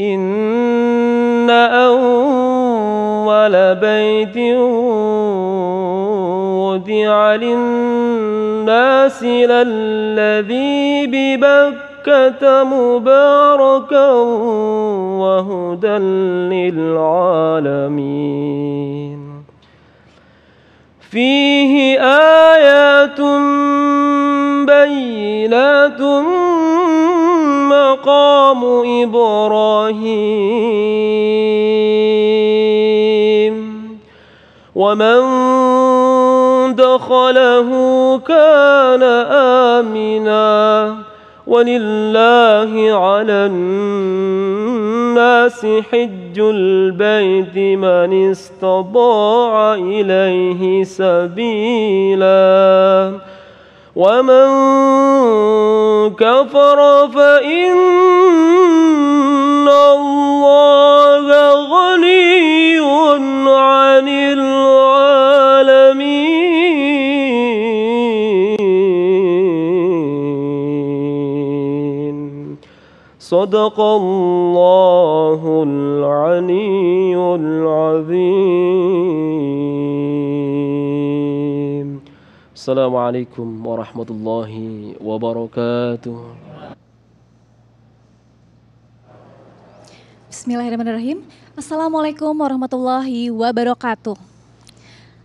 إن أول بيت وضع للناس للذي ببكة مباركا وهدى للعالمين فيه آيات بينات مقام إبراهيم ومن دخله كان آمنا ولله على الناس حج البيت من استطاع إليه سبيلاً ومن كفر فإن الله غني عن العالمين صدق الله العلي العظيم Assalamualaikum warahmatullahi wabarakatuh. Bismillahirrahmanirrahim. Assalamualaikum warahmatullahi wabarakatuh.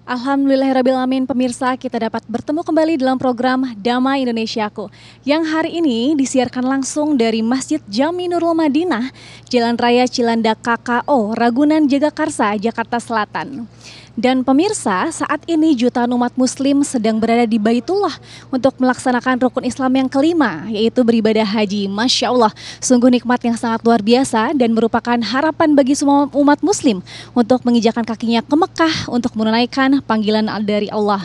Alhamdulillahirrahmanirrahim pemirsa kita dapat bertemu kembali dalam program Damai Indonesiaku yang hari ini disiarkan langsung dari Masjid Jami Nurul Madinah, Jalan Raya Cilandak KKO, Ragunan Jagakarsa, Jakarta Selatan. Dan pemirsa, saat ini jutaan umat muslim sedang berada di Baitullah untuk melaksanakan rukun Islam yang kelima, yaitu beribadah haji. Masya Allah, sungguh nikmat yang sangat luar biasa dan merupakan harapan bagi semua umat muslim untuk menginjakan kakinya ke Mekah untuk menunaikan panggilan dari Allah.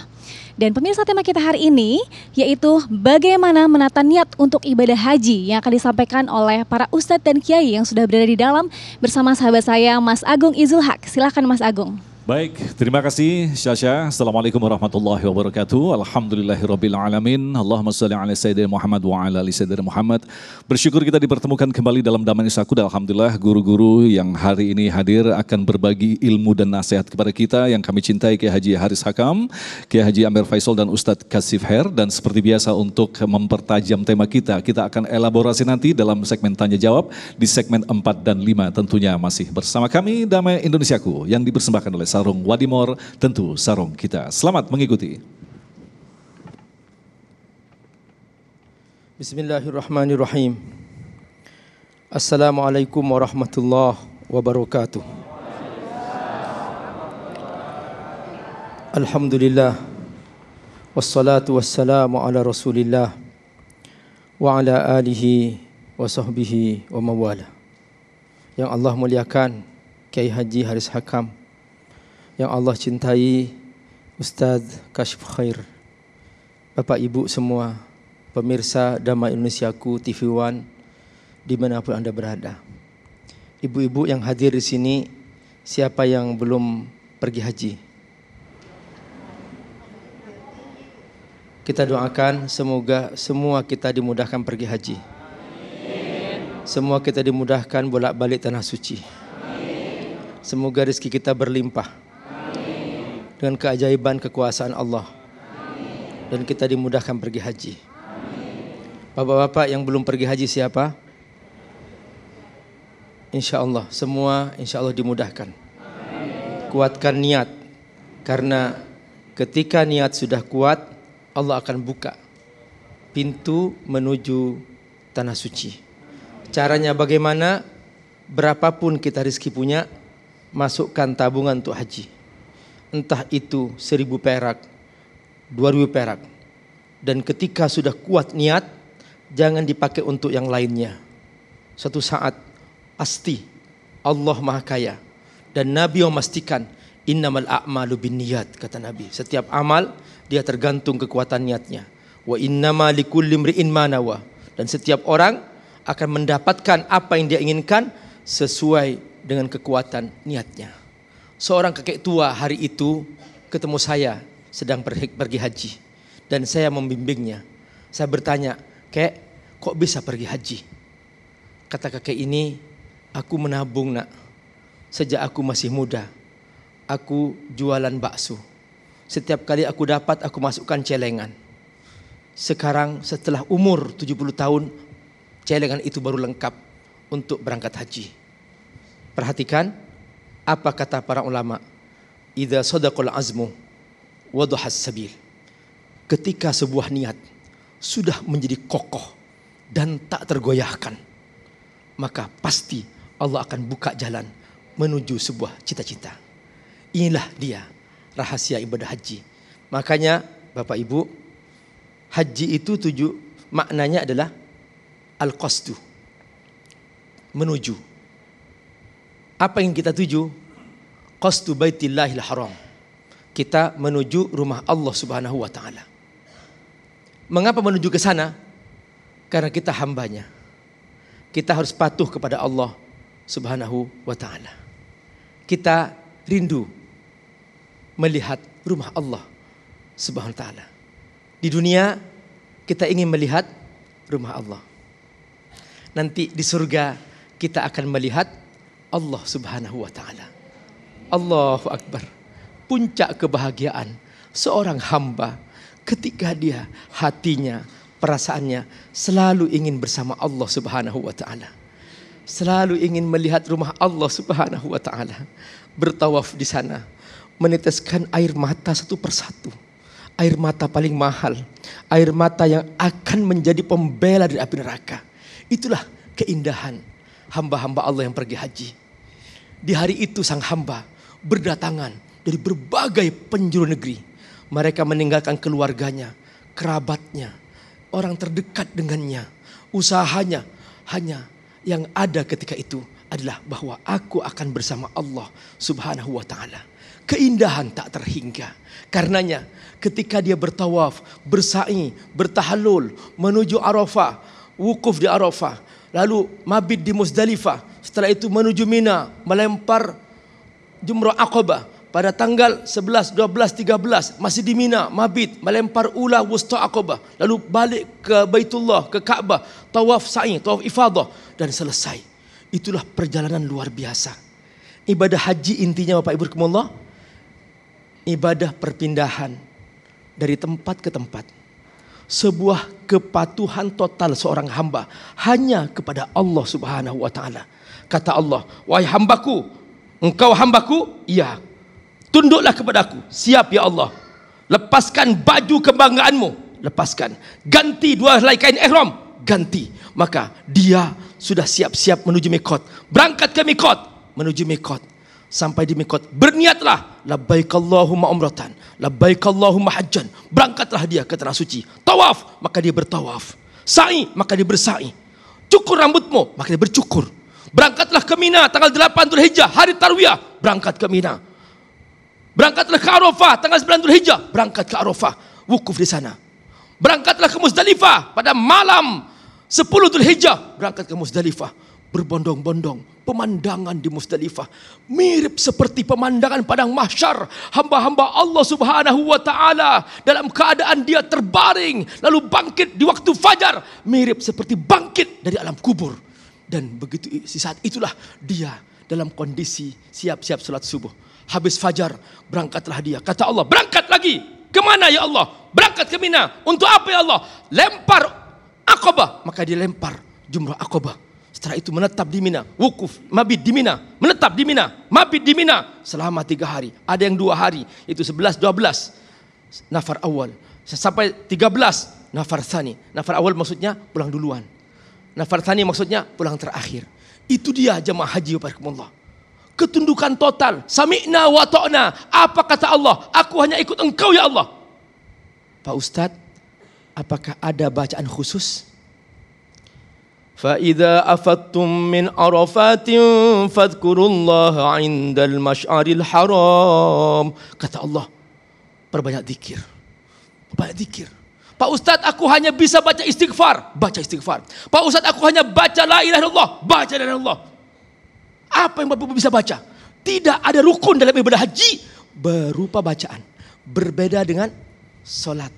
Dan pemirsa tema kita hari ini yaitu bagaimana menata niat untuk ibadah haji yang akan disampaikan oleh para ustadz dan kiai yang sudah berada di dalam bersama sahabat saya Mas Agung Izulhak. Silahkan Mas Agung. Baik, terima kasih Syasha. Assalamualaikum warahmatullahi wabarakatuh. alamin. Allahumma salli ala Sayyidina Muhammad wa ala ali Sayyidina Muhammad. Bersyukur kita dipertemukan kembali dalam damai Isaku. Alhamdulillah guru-guru yang hari ini hadir akan berbagi ilmu dan nasihat kepada kita yang kami cintai Kiai Haji Haris Hakam, Kiai Haji Amir Faisal dan Ustadz Kasif Her. Dan seperti biasa untuk mempertajam tema kita, kita akan elaborasi nanti dalam segmen tanya jawab di segmen 4 dan 5 tentunya masih bersama kami Damai Indonesiaku yang dipersembahkan oleh sarung Wadimor, tentu sarung kita. Selamat mengikuti. Bismillahirrahmanirrahim. Assalamualaikum warahmatullahi wabarakatuh. Alhamdulillah Wassalatu wassalamu ala rasulillah Wa ala alihi wa sahbihi wa mawala Yang Allah muliakan Kiai Haji Haris Hakam yang Allah cintai Ustadz Kashif Khair Bapak Ibu semua pemirsa Damai Indonesiaku TV One dimanapun Anda berada Ibu-ibu yang hadir di sini siapa yang belum pergi haji Kita doakan semoga semua kita dimudahkan pergi haji semua kita dimudahkan bolak-balik tanah suci. Semoga rezeki kita berlimpah dengan keajaiban kekuasaan Allah. Amin. Dan kita dimudahkan pergi haji. Bapak-bapak yang belum pergi haji siapa? Insya Allah, semua insya Allah dimudahkan. Amin. Kuatkan niat. Karena ketika niat sudah kuat, Allah akan buka pintu menuju tanah suci. Caranya bagaimana? Berapapun kita rizki punya, masukkan tabungan untuk haji entah itu seribu perak, dua ribu perak. Dan ketika sudah kuat niat, jangan dipakai untuk yang lainnya. Satu saat pasti Allah Maha Kaya dan Nabi memastikan innamal a'malu niat, kata Nabi. Setiap amal dia tergantung kekuatan niatnya. Wa innama likulli manawa dan setiap orang akan mendapatkan apa yang dia inginkan sesuai dengan kekuatan niatnya seorang kakek tua hari itu ketemu saya sedang pergi haji. Dan saya membimbingnya. Saya bertanya, kek kok bisa pergi haji? Kata kakek ini, aku menabung nak. Sejak aku masih muda, aku jualan bakso. Setiap kali aku dapat, aku masukkan celengan. Sekarang setelah umur 70 tahun, celengan itu baru lengkap untuk berangkat haji. Perhatikan, apa kata para ulama? Idza sadaqal azmu wadahas sabil. Ketika sebuah niat sudah menjadi kokoh dan tak tergoyahkan, maka pasti Allah akan buka jalan menuju sebuah cita-cita. Inilah dia rahasia ibadah haji. Makanya Bapak Ibu, haji itu tujuh maknanya adalah al-qasdu. Menuju. Apa yang kita tuju? qastu baitillahil haram. Kita menuju rumah Allah Subhanahu wa taala. Mengapa menuju ke sana? Karena kita hambanya. Kita harus patuh kepada Allah Subhanahu wa taala. Kita rindu melihat rumah Allah Subhanahu wa taala. Di dunia kita ingin melihat rumah Allah. Nanti di surga kita akan melihat Allah Subhanahu wa taala. Allahu Akbar. Puncak kebahagiaan seorang hamba ketika dia hatinya, perasaannya selalu ingin bersama Allah Subhanahu wa taala. Selalu ingin melihat rumah Allah Subhanahu wa taala. Bertawaf di sana, meneteskan air mata satu persatu. Air mata paling mahal, air mata yang akan menjadi pembela dari api neraka. Itulah keindahan hamba-hamba Allah yang pergi haji. Di hari itu sang hamba berdatangan dari berbagai penjuru negeri. Mereka meninggalkan keluarganya, kerabatnya, orang terdekat dengannya, usahanya. Hanya yang ada ketika itu adalah bahwa aku akan bersama Allah Subhanahu wa taala. Keindahan tak terhingga. Karenanya ketika dia bertawaf, bersa'i, bertahalul menuju Arafah, wukuf di Arafah, lalu mabit di Musdalifah setelah itu menuju Mina, melempar Jumrah Aqabah pada tanggal 11, 12, 13 masih di Mina, mabit, melempar ular wusta Aqabah, lalu balik ke Baitullah, ke Ka'bah, tawaf sa'i, tawaf ifadah dan selesai. Itulah perjalanan luar biasa. Ibadah haji intinya Bapak Ibu sekalian, ibadah perpindahan dari tempat ke tempat. Sebuah kepatuhan total seorang hamba hanya kepada Allah Subhanahu wa taala. Kata Allah, "Wahai hambaku, engkau hambaku ya tunduklah kepada aku siap ya Allah lepaskan baju kebanggaanmu lepaskan ganti dua helai kain ihram ganti maka dia sudah siap-siap menuju mikot berangkat ke mikot menuju mikot sampai di mikot berniatlah labbaikallahumma umratan labbaikallahumma hajjan berangkatlah dia ke tanah suci tawaf maka dia bertawaf sa'i maka dia bersa'i cukur rambutmu maka dia bercukur Berangkatlah ke Mina tanggal 8 Dzulhijjah, hari Tarwiyah, berangkat ke Mina. Berangkatlah ke Arafah tanggal 9 Dzulhijjah, berangkat ke Arafah, wukuf di sana. Berangkatlah ke Muzdalifah pada malam 10 Dzulhijjah, berangkat ke Muzdalifah, berbondong-bondong pemandangan di Musdalifah mirip seperti pemandangan padang mahsyar hamba-hamba Allah Subhanahu wa taala dalam keadaan dia terbaring lalu bangkit di waktu fajar mirip seperti bangkit dari alam kubur dan begitu saat itulah dia dalam kondisi siap-siap sholat subuh. Habis fajar berangkatlah dia. Kata Allah berangkat lagi. Kemana ya Allah? Berangkat ke Mina. Untuk apa ya Allah? Lempar akobah. Maka dia lempar jumrah akobah. Setelah itu menetap di Mina. Wukuf. Mabid di Mina. Menetap di Mina. Mabid di Mina. Selama tiga hari. Ada yang dua hari. Itu sebelas, dua belas. Nafar awal. Sampai tiga belas. Nafar sani. Nafar awal maksudnya pulang duluan. Nafar tani maksudnya pulang terakhir. Itu dia jemaah haji Allah. Ketundukan total. Sami'na wa ta'na. Apa kata Allah? Aku hanya ikut engkau ya Allah. Pak Ustaz, apakah ada bacaan khusus? فإذا أفضتم من عرفات فاذكروا الله عند المشعر الحرام kata Allah perbanyak zikir perbanyak zikir Pak Ustadz aku hanya bisa baca istighfar, baca istighfar. Pak Ustadz aku hanya baca la ilaha illallah, baca la ilaha illallah. Apa yang Bapak bisa baca? Tidak ada rukun dalam ibadah haji berupa bacaan. Berbeda dengan solat.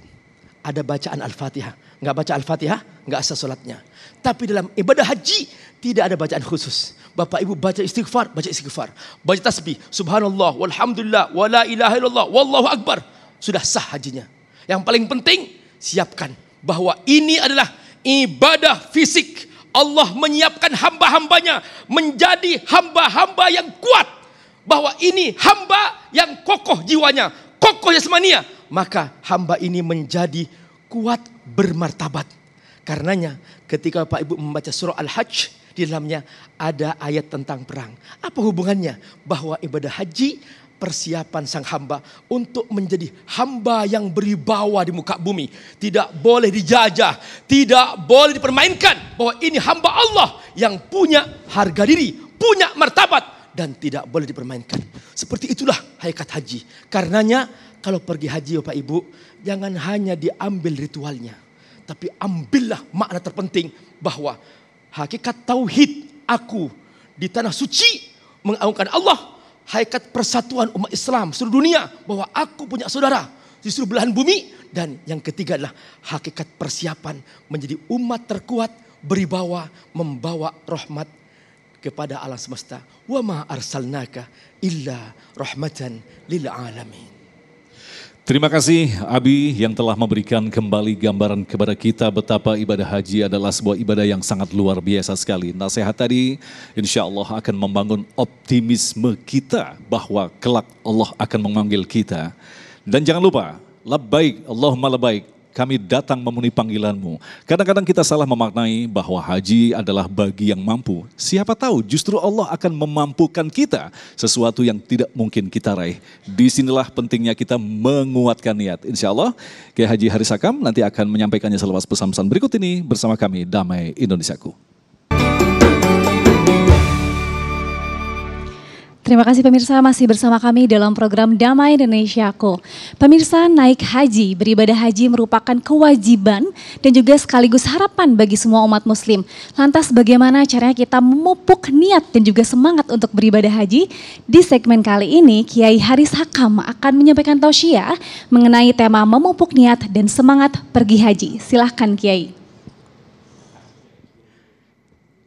Ada bacaan Al-Fatihah. Nggak baca Al-Fatihah, nggak asal solatnya. Tapi dalam ibadah haji tidak ada bacaan khusus. Bapak Ibu baca istighfar, baca istighfar. Baca tasbih, subhanallah, walhamdulillah, wala ilaha illallah, wallahu akbar. Sudah sah hajinya. Yang paling penting siapkan bahwa ini adalah ibadah fisik. Allah menyiapkan hamba-hambanya menjadi hamba-hamba yang kuat. Bahwa ini hamba yang kokoh jiwanya, kokoh jasmania. Maka hamba ini menjadi kuat bermartabat. Karenanya ketika bapak Ibu membaca surah Al-Hajj, di dalamnya ada ayat tentang perang. Apa hubungannya? Bahwa ibadah haji persiapan sang hamba untuk menjadi hamba yang beribawa di muka bumi. Tidak boleh dijajah, tidak boleh dipermainkan bahwa ini hamba Allah yang punya harga diri, punya martabat dan tidak boleh dipermainkan. Seperti itulah hakikat haji. Karenanya kalau pergi haji Bapak Ibu, jangan hanya diambil ritualnya, tapi ambillah makna terpenting bahwa hakikat tauhid aku di tanah suci mengagungkan Allah haikat persatuan umat Islam seluruh dunia bahwa aku punya saudara di seluruh belahan bumi dan yang ketiga adalah hakikat persiapan menjadi umat terkuat beribawa membawa rahmat kepada alam semesta wa ma arsalnaka illa rahmatan lil alamin Terima kasih Abi yang telah memberikan kembali gambaran kepada kita betapa ibadah haji adalah sebuah ibadah yang sangat luar biasa sekali. Nasihat tadi insya Allah akan membangun optimisme kita bahwa kelak Allah akan memanggil kita. Dan jangan lupa, labbaik, Allahumma labbaik, kami datang memenuhi panggilanmu. Kadang-kadang kita salah memaknai bahwa haji adalah bagi yang mampu. Siapa tahu justru Allah akan memampukan kita sesuatu yang tidak mungkin kita raih. Disinilah pentingnya kita menguatkan niat. Insya Allah Kiai Haji Harisakam nanti akan menyampaikannya selepas pesan-pesan berikut ini bersama kami Damai Indonesiaku. Terima kasih pemirsa masih bersama kami dalam program Damai Indonesiaku. Pemirsa naik haji, beribadah haji merupakan kewajiban dan juga sekaligus harapan bagi semua umat muslim. Lantas bagaimana caranya kita memupuk niat dan juga semangat untuk beribadah haji? Di segmen kali ini Kiai Haris Hakam akan menyampaikan tausiah mengenai tema memupuk niat dan semangat pergi haji. Silahkan Kiai.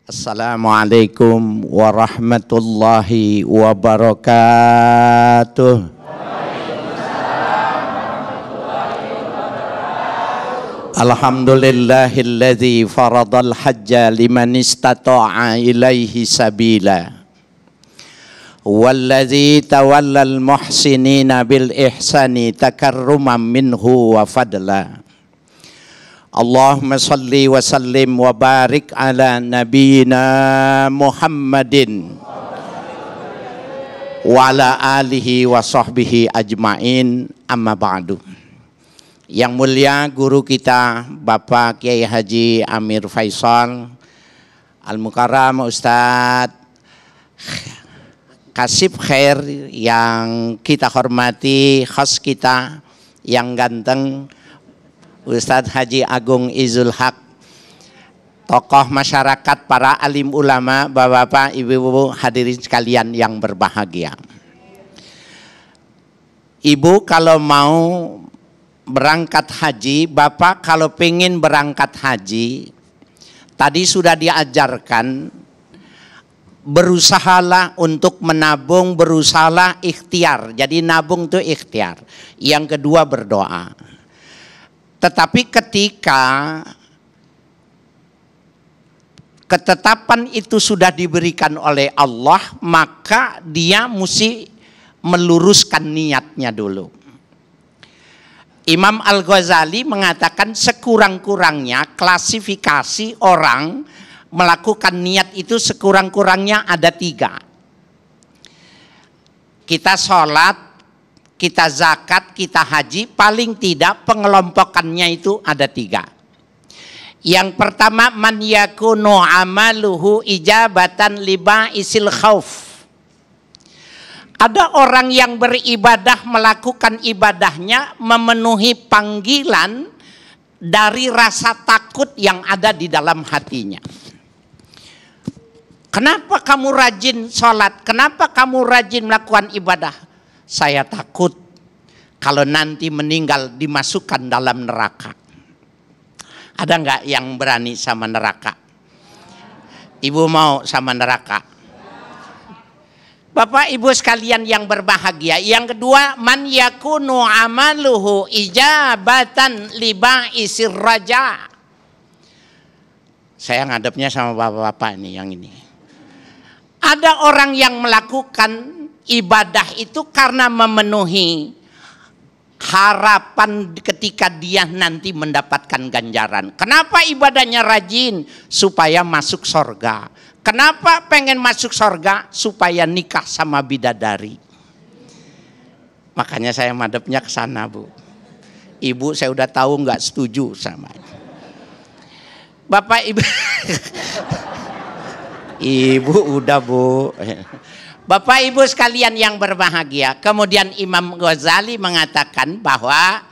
Assalamualaikum warahmatullahi wabarakatuh. Alhamdulillahilladzi faradal hajja liman istata'a ilaihi sabila. Walladzi tawallal muhsinina bil ihsani takarruman minhu wa fadla. Allahumma salli wa sallim wa barik ala nabiyyina Muhammadin wa ala alihi wa sahbihi ajmain amma ba'du. Yang mulia guru kita Bapak Kiai Haji Amir Faisal Al-Mukarram Ustaz Kasib Khair yang kita hormati khas kita yang ganteng Ustadz Haji Agung Izul Haq, tokoh masyarakat, para alim ulama, bapak-bapak, ibu-ibu hadirin sekalian yang berbahagia. Ibu kalau mau berangkat haji, bapak kalau pengen berangkat haji, tadi sudah diajarkan berusahalah untuk menabung, berusahalah ikhtiar. Jadi nabung itu ikhtiar. Yang kedua berdoa. Tetapi ketika ketetapan itu sudah diberikan oleh Allah, maka dia mesti meluruskan niatnya dulu. Imam Al-Ghazali mengatakan sekurang-kurangnya klasifikasi orang melakukan niat itu sekurang-kurangnya ada tiga. Kita sholat kita zakat, kita haji, paling tidak pengelompokannya itu ada tiga. Yang pertama man yakunu amaluhu ijabatan liba isil khauf. Ada orang yang beribadah melakukan ibadahnya memenuhi panggilan dari rasa takut yang ada di dalam hatinya. Kenapa kamu rajin sholat? Kenapa kamu rajin melakukan ibadah? saya takut kalau nanti meninggal dimasukkan dalam neraka. Ada nggak yang berani sama neraka? Ibu mau sama neraka? Bapak Ibu sekalian yang berbahagia. Yang kedua, man yakunu amaluhu ijabatan liba isir raja. Saya ngadepnya sama bapak-bapak ini yang ini. Ada orang yang melakukan ibadah itu karena memenuhi harapan ketika dia nanti mendapatkan ganjaran. Kenapa ibadahnya rajin? Supaya masuk sorga. Kenapa pengen masuk sorga? Supaya nikah sama bidadari. Makanya saya madepnya ke sana bu. Ibu saya udah tahu nggak setuju sama Bapak ibu. ibu udah bu. Bapak Ibu sekalian yang berbahagia, kemudian Imam Ghazali mengatakan bahwa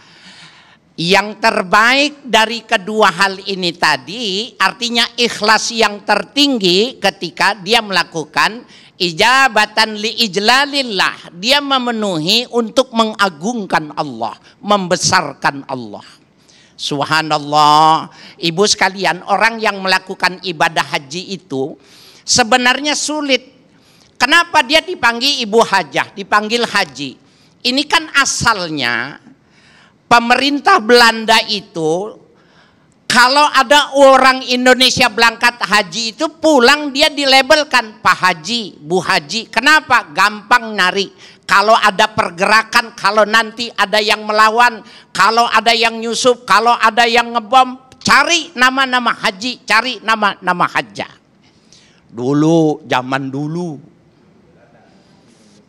yang terbaik dari kedua hal ini tadi artinya ikhlas yang tertinggi ketika dia melakukan ijabatan li ijlalillah. Dia memenuhi untuk mengagungkan Allah, membesarkan Allah. Subhanallah, ibu sekalian orang yang melakukan ibadah haji itu sebenarnya sulit Kenapa dia dipanggil ibu hajah, dipanggil haji? Ini kan asalnya pemerintah Belanda itu kalau ada orang Indonesia berangkat haji itu pulang dia dilabelkan Pak Haji, Bu Haji. Kenapa? Gampang nari. Kalau ada pergerakan, kalau nanti ada yang melawan, kalau ada yang nyusup, kalau ada yang ngebom, cari nama-nama haji, cari nama-nama haja. Dulu, zaman dulu,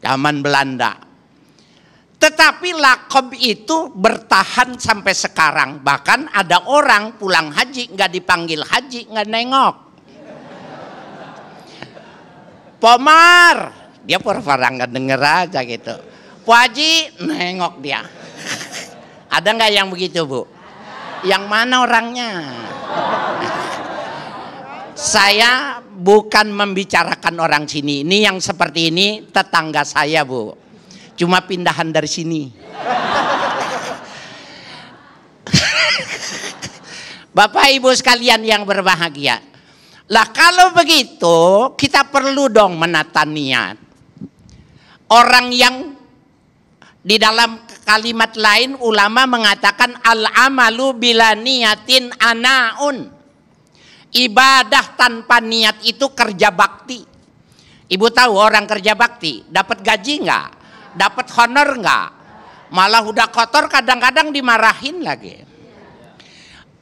zaman Belanda. Tetapi lakob itu bertahan sampai sekarang. Bahkan ada orang pulang haji nggak dipanggil haji nggak nengok. Pomar, dia pura-pura nggak denger aja gitu. Puaji nengok dia. ada nggak yang begitu bu? Yang mana orangnya? Saya bukan membicarakan orang sini. Ini yang seperti ini tetangga saya, Bu. Cuma pindahan dari sini. Bapak Ibu sekalian yang berbahagia. Lah kalau begitu kita perlu dong menata niat. Orang yang di dalam kalimat lain ulama mengatakan al amalu bila niatin anaun. Ibadah tanpa niat itu kerja bakti. Ibu tahu orang kerja bakti dapat gaji nggak? Dapat honor nggak? Malah udah kotor kadang-kadang dimarahin lagi.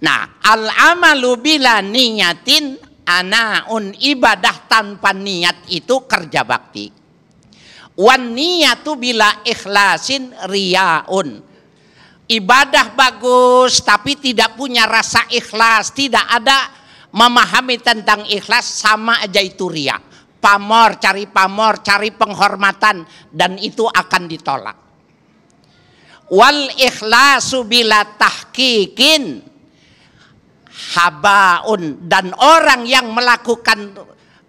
Nah, al amalu bila niyatin anaun ibadah tanpa niat itu kerja bakti. Wan niyatu bila ikhlasin riaun ibadah bagus tapi tidak punya rasa ikhlas, tidak ada memahami tentang ikhlas sama aja itu ria. Pamor, cari pamor, cari penghormatan dan itu akan ditolak. Wal ikhlasu bila tahkikin habaun dan orang yang melakukan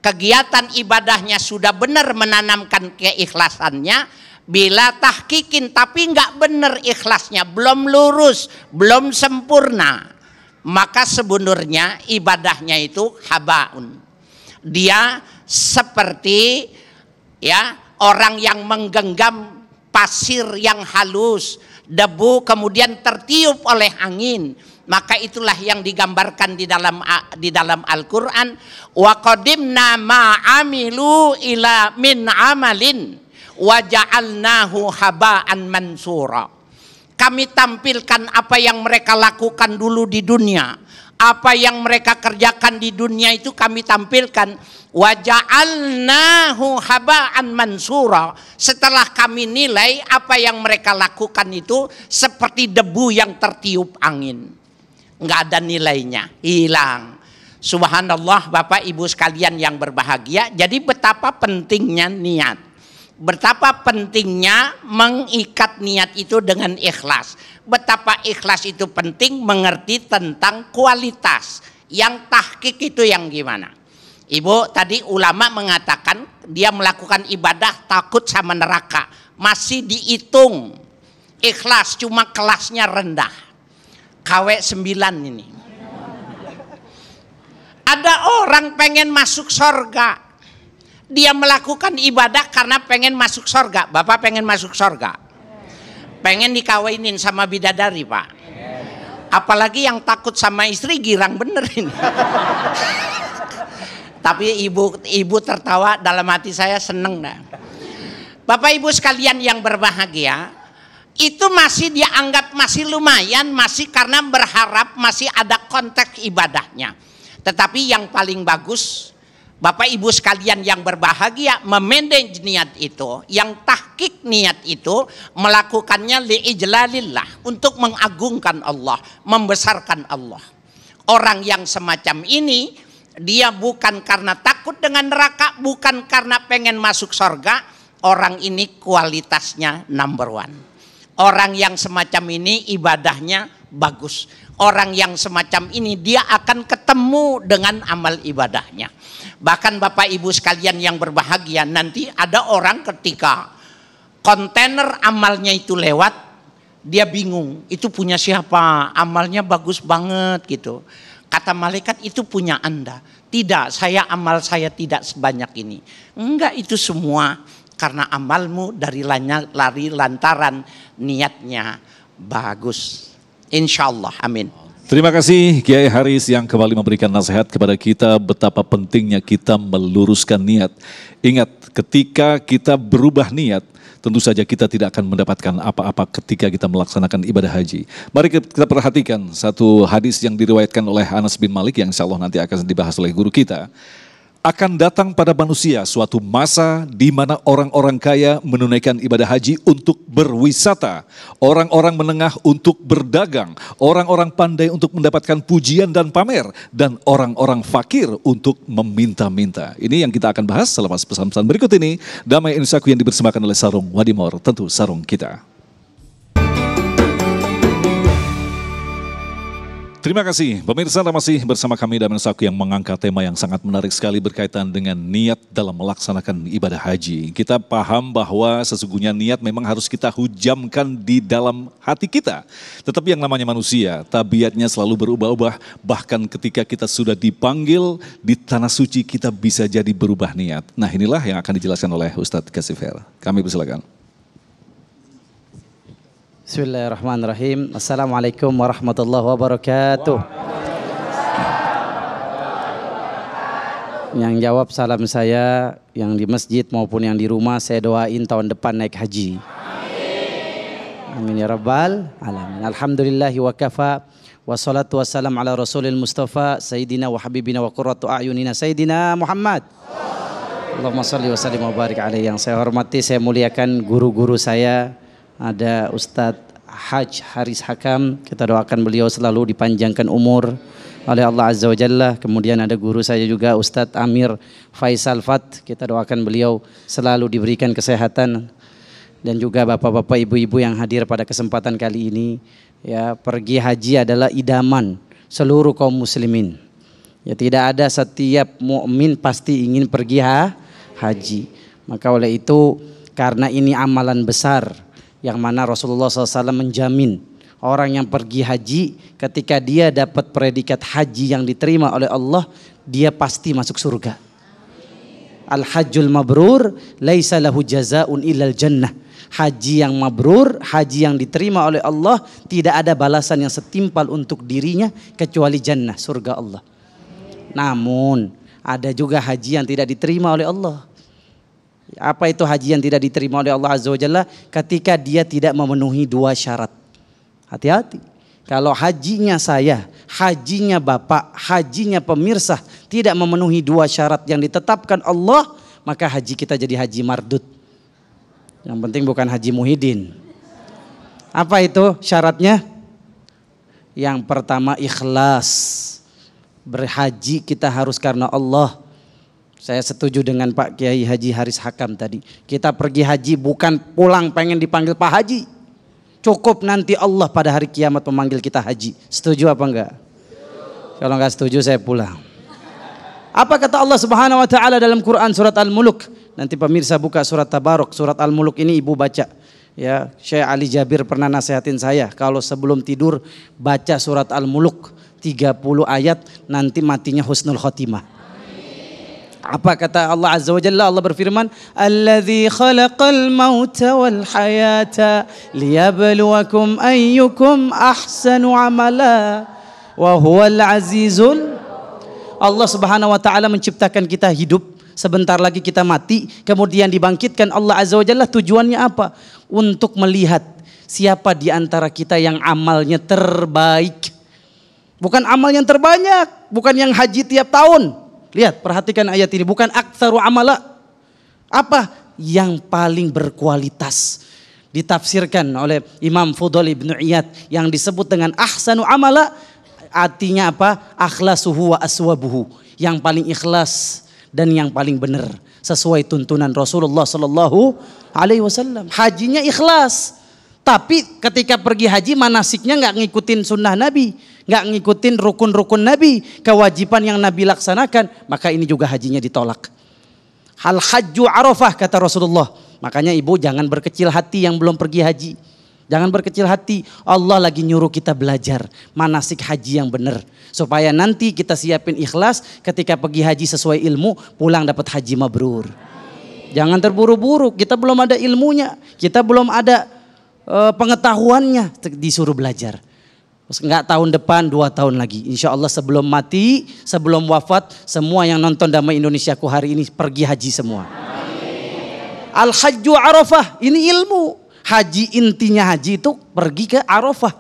kegiatan ibadahnya sudah benar menanamkan keikhlasannya bila tahkikin tapi nggak benar ikhlasnya belum lurus belum sempurna maka sebenarnya ibadahnya itu habaun. Dia seperti ya orang yang menggenggam pasir yang halus, debu kemudian tertiup oleh angin. Maka itulah yang digambarkan di dalam di dalam Al-Qur'an wa qadimna ma amilu ila min amalin wa ja'alnahu haba'an mansura. Kami tampilkan apa yang mereka lakukan dulu di dunia. Apa yang mereka kerjakan di dunia itu kami tampilkan. Waja'alnahu haba'an mansura. Setelah kami nilai apa yang mereka lakukan itu seperti debu yang tertiup angin. Nggak ada nilainya, hilang. Subhanallah Bapak Ibu sekalian yang berbahagia. Jadi betapa pentingnya niat betapa pentingnya mengikat niat itu dengan ikhlas. Betapa ikhlas itu penting mengerti tentang kualitas. Yang tahkik itu yang gimana? Ibu tadi ulama mengatakan dia melakukan ibadah takut sama neraka. Masih dihitung. Ikhlas cuma kelasnya rendah. KW 9 ini. Ada orang pengen masuk sorga. Dia melakukan ibadah karena pengen masuk sorga. Bapak pengen masuk sorga. Pengen dikawinin sama bidadari pak. Apalagi yang takut sama istri girang bener ini. Tapi ibu ibu tertawa dalam hati saya seneng dah. Bapak ibu sekalian yang berbahagia, itu masih dianggap masih lumayan, masih karena berharap masih ada konteks ibadahnya. Tetapi yang paling bagus Bapak Ibu sekalian yang berbahagia memanage niat itu, yang tahkik niat itu melakukannya liijlalillah untuk mengagungkan Allah, membesarkan Allah. Orang yang semacam ini dia bukan karena takut dengan neraka, bukan karena pengen masuk sorga. Orang ini kualitasnya number one. Orang yang semacam ini ibadahnya bagus. Orang yang semacam ini dia akan ketemu dengan amal ibadahnya. Bahkan Bapak Ibu sekalian yang berbahagia nanti ada orang ketika kontainer amalnya itu lewat dia bingung itu punya siapa amalnya bagus banget gitu kata malaikat itu punya anda tidak saya amal saya tidak sebanyak ini enggak itu semua karena amalmu dari lari lantaran niatnya bagus Insya Allah, amin. Terima kasih Kiai Haris yang kembali memberikan nasihat kepada kita betapa pentingnya kita meluruskan niat. Ingat, ketika kita berubah niat, tentu saja kita tidak akan mendapatkan apa-apa ketika kita melaksanakan ibadah haji. Mari kita perhatikan satu hadis yang diriwayatkan oleh Anas bin Malik yang insya Allah nanti akan dibahas oleh guru kita. Akan datang pada manusia suatu masa di mana orang-orang kaya menunaikan ibadah haji untuk berwisata, orang-orang menengah untuk berdagang, orang-orang pandai untuk mendapatkan pujian dan pamer, dan orang-orang fakir untuk meminta-minta. Ini yang kita akan bahas selama pesan-pesan berikut ini. Damai Indonesia yang dipersembahkan oleh Sarung Wadimor, tentu sarung kita. Terima kasih, pemirsa Anda masih bersama kami dan Saku yang mengangkat tema yang sangat menarik sekali berkaitan dengan niat dalam melaksanakan ibadah haji. Kita paham bahwa sesungguhnya niat memang harus kita hujamkan di dalam hati kita. Tetapi yang namanya manusia, tabiatnya selalu berubah-ubah. Bahkan ketika kita sudah dipanggil di tanah suci, kita bisa jadi berubah niat. Nah inilah yang akan dijelaskan oleh Ustadz Kasifer. Kami persilakan. Bismillahirrahmanirrahim. Assalamualaikum warahmatullahi wabarakatuh. Yang jawab salam saya yang di masjid maupun yang di rumah saya doain tahun depan naik haji. Amin ya rabbal alamin. Alhamdulillahi wa kafa wassalatu wassalam ala rasulil mustafa sayyidina wa habibina wa qurratu a'yunina sayyidina Muhammad. Allahumma salli wa sallim wa barik alaihi yang saya hormati, saya muliakan guru-guru saya, ada Ustadz Haj Haris Hakam. Kita doakan beliau selalu dipanjangkan umur oleh Allah Azza wa Jalla. Kemudian ada guru saya juga Ustadz Amir Faisal Fat. Kita doakan beliau selalu diberikan kesehatan dan juga bapak-bapak ibu-ibu yang hadir pada kesempatan kali ini. Ya, pergi haji adalah idaman seluruh kaum muslimin. Ya, tidak ada setiap mukmin pasti ingin pergi ha? haji. Maka oleh itu karena ini amalan besar yang mana Rasulullah SAW menjamin orang yang pergi haji ketika dia dapat predikat haji yang diterima oleh Allah dia pasti masuk surga al hajjul mabrur laisa lahu jazaun illal jannah haji yang mabrur haji yang diterima oleh Allah tidak ada balasan yang setimpal untuk dirinya kecuali jannah surga Allah namun ada juga haji yang tidak diterima oleh Allah apa itu haji yang tidak diterima oleh Allah Azza wa Ketika dia tidak memenuhi dua syarat. Hati-hati. Kalau hajinya saya, hajinya bapak, hajinya pemirsa tidak memenuhi dua syarat yang ditetapkan Allah, maka haji kita jadi haji mardut. Yang penting bukan haji muhidin. Apa itu syaratnya? Yang pertama ikhlas. Berhaji kita harus karena Allah saya setuju dengan Pak Kiai Haji Haris Hakam tadi. Kita pergi haji bukan pulang pengen dipanggil Pak Haji. Cukup nanti Allah pada hari kiamat memanggil kita haji. Setuju apa enggak? Setuju. Kalau enggak setuju saya pulang. Apa kata Allah Subhanahu wa taala dalam Quran surat Al-Muluk? Nanti pemirsa buka surat Tabarok, surat Al-Muluk ini ibu baca. Ya, Syekh Ali Jabir pernah nasihatin saya kalau sebelum tidur baca surat Al-Muluk 30 ayat nanti matinya husnul khotimah. Apa kata Allah Azza wa Jalla? Allah berfirman, "Allazi khalaqal mauta wal hayata liyabluwakum ayyukum ahsanu amala wa huwal azizul" Allah Subhanahu wa taala menciptakan kita hidup sebentar lagi kita mati, kemudian dibangkitkan Allah Azza wa Jalla tujuannya apa? Untuk melihat siapa di antara kita yang amalnya terbaik. Bukan amal yang terbanyak, bukan yang haji tiap tahun. Lihat, perhatikan ayat ini. Bukan aktsaru amala. Apa? Yang paling berkualitas. Ditafsirkan oleh Imam Fudol Ibn Iyad. Yang disebut dengan ahsanu amala. Artinya apa? Akhlasuhu wa aswabuhu. Yang paling ikhlas dan yang paling benar sesuai tuntunan Rasulullah Sallallahu Alaihi Wasallam. Hajinya ikhlas, tapi ketika pergi haji manasiknya nggak ngikutin sunnah Nabi nggak ngikutin rukun-rukun Nabi, kewajiban yang Nabi laksanakan, maka ini juga hajinya ditolak. Hal hajju arafah kata Rasulullah. Makanya ibu jangan berkecil hati yang belum pergi haji. Jangan berkecil hati. Allah lagi nyuruh kita belajar manasik haji yang benar. Supaya nanti kita siapin ikhlas ketika pergi haji sesuai ilmu, pulang dapat haji mabrur. Jangan terburu-buru, kita belum ada ilmunya, kita belum ada uh, pengetahuannya disuruh belajar. Enggak tahun depan, dua tahun lagi. Insya Allah sebelum mati, sebelum wafat, semua yang nonton Damai Indonesia ku hari ini pergi haji semua. Al-Hajju Arafah, ini ilmu. Haji intinya haji itu pergi ke Arafah.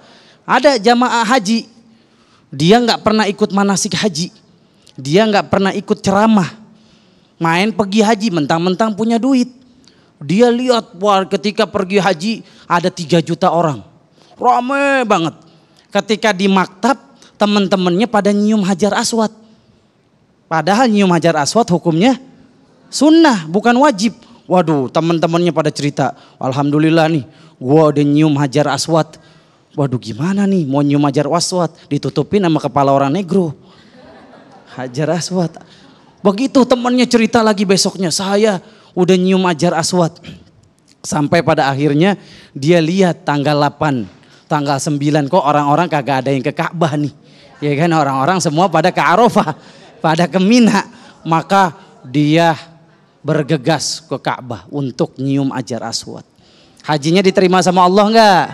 Ada jamaah haji, dia enggak pernah ikut manasik haji. Dia enggak pernah ikut ceramah. Main pergi haji, mentang-mentang punya duit. Dia lihat wah, ketika pergi haji ada tiga juta orang. Rame banget ketika di maktab teman-temannya pada nyium hajar aswad. Padahal nyium hajar aswad hukumnya sunnah, bukan wajib. Waduh, teman-temannya pada cerita, alhamdulillah nih, gua udah nyium hajar aswad. Waduh, gimana nih mau nyium hajar aswad? Ditutupin sama kepala orang negro. Hajar aswad. Begitu temannya cerita lagi besoknya, saya udah nyium hajar aswad. Sampai pada akhirnya dia lihat tanggal 8 tanggal 9 kok orang-orang kagak ada yang ke Ka'bah nih. Ya kan orang-orang semua pada ke Arafah, pada ke Mina. Maka dia bergegas ke Ka'bah untuk nyium ajar aswad. Hajinya diterima sama Allah enggak?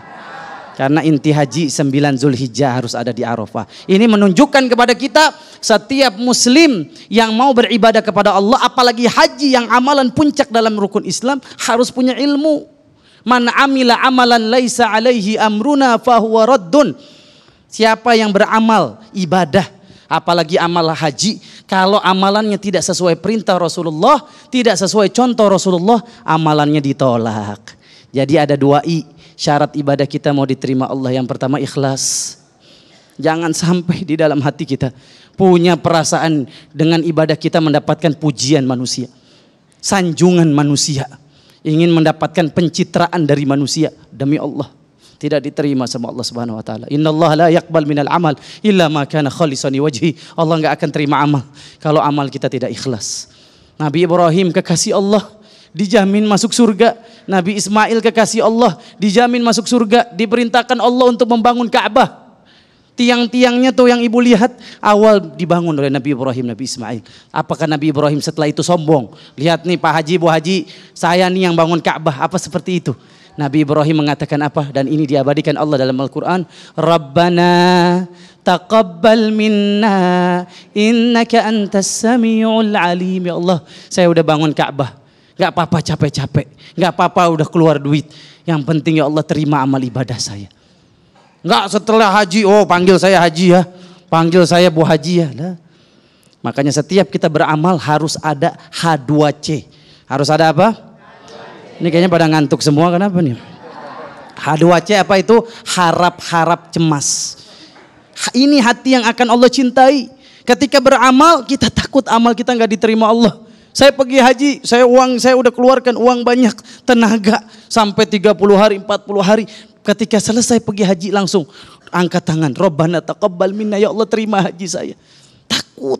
Karena inti haji 9 Zulhijjah harus ada di Arafah. Ini menunjukkan kepada kita setiap muslim yang mau beribadah kepada Allah apalagi haji yang amalan puncak dalam rukun Islam harus punya ilmu. Man amila amalan laisa alaihi amruna fahuwa raddun. Siapa yang beramal ibadah apalagi amal haji kalau amalannya tidak sesuai perintah Rasulullah, tidak sesuai contoh Rasulullah, amalannya ditolak. Jadi ada dua i syarat ibadah kita mau diterima Allah. Yang pertama ikhlas. Jangan sampai di dalam hati kita punya perasaan dengan ibadah kita mendapatkan pujian manusia, sanjungan manusia ingin mendapatkan pencitraan dari manusia demi Allah tidak diterima sama Allah Subhanahu wa taala. Allah la yaqbal minal amal illa ma kana khalisan wajhi. Allah enggak akan terima amal kalau amal kita tidak ikhlas. Nabi Ibrahim kekasih Allah dijamin masuk surga. Nabi Ismail kekasih Allah dijamin masuk surga, diperintahkan Allah untuk membangun Ka'bah. Tiang-tiangnya tuh yang ibu lihat awal dibangun oleh Nabi Ibrahim, Nabi Ismail. Apakah Nabi Ibrahim setelah itu sombong? Lihat nih Pak Haji, Bu Haji, saya nih yang bangun Ka'bah. Apa seperti itu? Nabi Ibrahim mengatakan apa? Dan ini diabadikan Allah dalam Al-Quran. Rabbana taqabbal minna innaka antas sami'ul alim. Ya Allah, saya udah bangun Ka'bah. Gak apa-apa capek-capek. Gak apa-apa udah keluar duit. Yang penting ya Allah terima amal ibadah saya. Enggak setelah haji, oh panggil saya haji ya. Panggil saya Bu Haji ya. Nah. Makanya setiap kita beramal harus ada H2C. Harus ada apa? Ini kayaknya pada ngantuk semua kenapa nih? H2C apa itu? Harap-harap cemas. Ini hati yang akan Allah cintai. Ketika beramal kita takut amal kita nggak diterima Allah. Saya pergi haji, saya uang saya udah keluarkan uang banyak, tenaga sampai 30 hari, 40 hari. Ketika selesai pergi haji langsung angkat tangan. Robbana taqabbal minna ya Allah terima haji saya. Takut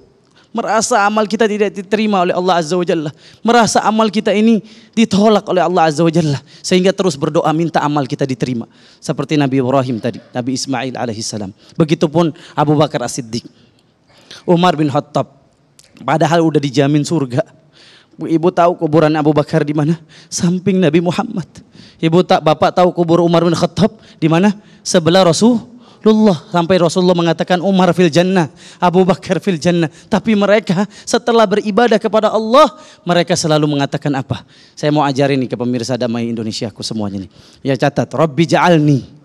merasa amal kita tidak diterima oleh Allah Azza wa Jalla. Merasa amal kita ini ditolak oleh Allah Azza wa Jalla. Sehingga terus berdoa minta amal kita diterima. Seperti Nabi Ibrahim tadi, Nabi Ismail alaihi salam Begitupun Abu Bakar As-Siddiq. Umar bin Khattab. Padahal udah dijamin surga. Ibu tahu kuburan Abu Bakar di mana? Samping Nabi Muhammad. Ibu tak bapak tahu kubur Umar bin Khattab di mana? Sebelah Rasulullah sampai Rasulullah mengatakan Umar fil jannah, Abu Bakar fil jannah. Tapi mereka setelah beribadah kepada Allah, mereka selalu mengatakan apa? Saya mau ajarin nih ke pemirsa damai Indonesia. aku semuanya nih. Ya catat, Rabbi ja'alni.